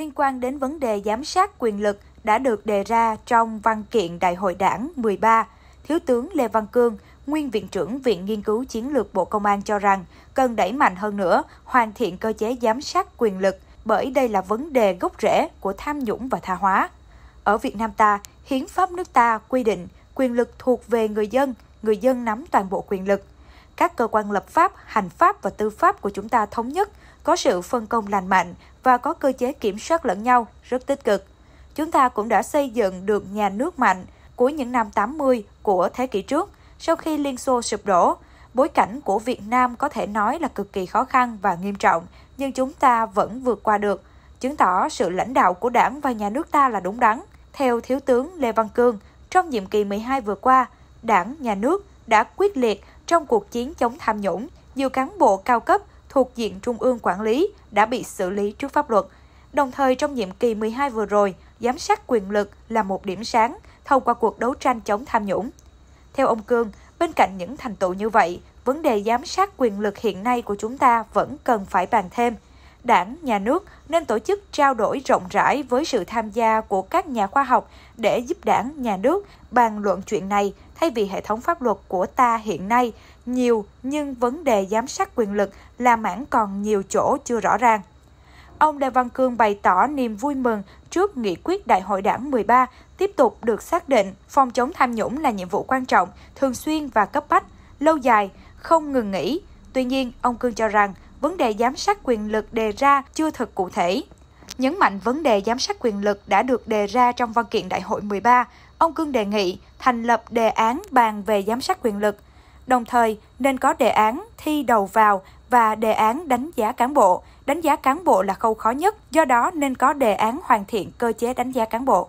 liên quan đến vấn đề giám sát quyền lực đã được đề ra trong văn kiện Đại hội Đảng 13. Thiếu tướng Lê Văn Cương, nguyên viện trưởng Viện Nghiên cứu Chiến lược Bộ Công an cho rằng cần đẩy mạnh hơn nữa hoàn thiện cơ chế giám sát quyền lực bởi đây là vấn đề gốc rễ của tham nhũng và tha hóa. Ở Việt Nam ta, hiến pháp nước ta quy định quyền lực thuộc về người dân, người dân nắm toàn bộ quyền lực. Các cơ quan lập pháp, hành pháp và tư pháp của chúng ta thống nhất, có sự phân công lành mạnh và có cơ chế kiểm soát lẫn nhau rất tích cực. Chúng ta cũng đã xây dựng được nhà nước mạnh của những năm 80 của thế kỷ trước, sau khi Liên Xô sụp đổ. Bối cảnh của Việt Nam có thể nói là cực kỳ khó khăn và nghiêm trọng, nhưng chúng ta vẫn vượt qua được, chứng tỏ sự lãnh đạo của đảng và nhà nước ta là đúng đắn. Theo Thiếu tướng Lê Văn Cương, trong nhiệm kỳ 12 vừa qua, đảng, nhà nước đã quyết liệt trong cuộc chiến chống tham nhũng. Nhiều cán bộ cao cấp thuộc diện Trung ương quản lý đã bị xử lý trước pháp luật. Đồng thời trong nhiệm kỳ 12 vừa rồi, giám sát quyền lực là một điểm sáng thông qua cuộc đấu tranh chống tham nhũng. Theo ông Cương, bên cạnh những thành tựu như vậy, vấn đề giám sát quyền lực hiện nay của chúng ta vẫn cần phải bàn thêm – đảng, nhà nước nên tổ chức trao đổi rộng rãi với sự tham gia của các nhà khoa học để giúp đảng, nhà nước bàn luận chuyện này thay vì hệ thống pháp luật của ta hiện nay nhiều nhưng vấn đề giám sát quyền lực là mảng còn nhiều chỗ chưa rõ ràng. Ông Lê Văn Cương bày tỏ niềm vui mừng trước nghị quyết Đại hội Đảng 13 tiếp tục được xác định phòng chống tham nhũng là nhiệm vụ quan trọng, thường xuyên và cấp bách, lâu dài, không ngừng nghỉ. Tuy nhiên, ông Cương cho rằng vấn đề giám sát quyền lực đề ra chưa thật cụ thể. Nhấn mạnh vấn đề giám sát quyền lực đã được đề ra trong văn kiện Đại hội 13, ông Cương đề nghị thành lập đề án bàn về giám sát quyền lực, đồng thời nên có đề án thi đầu vào và đề án đánh giá cán bộ. Đánh giá cán bộ là khâu khó nhất, do đó nên có đề án hoàn thiện cơ chế đánh giá cán bộ.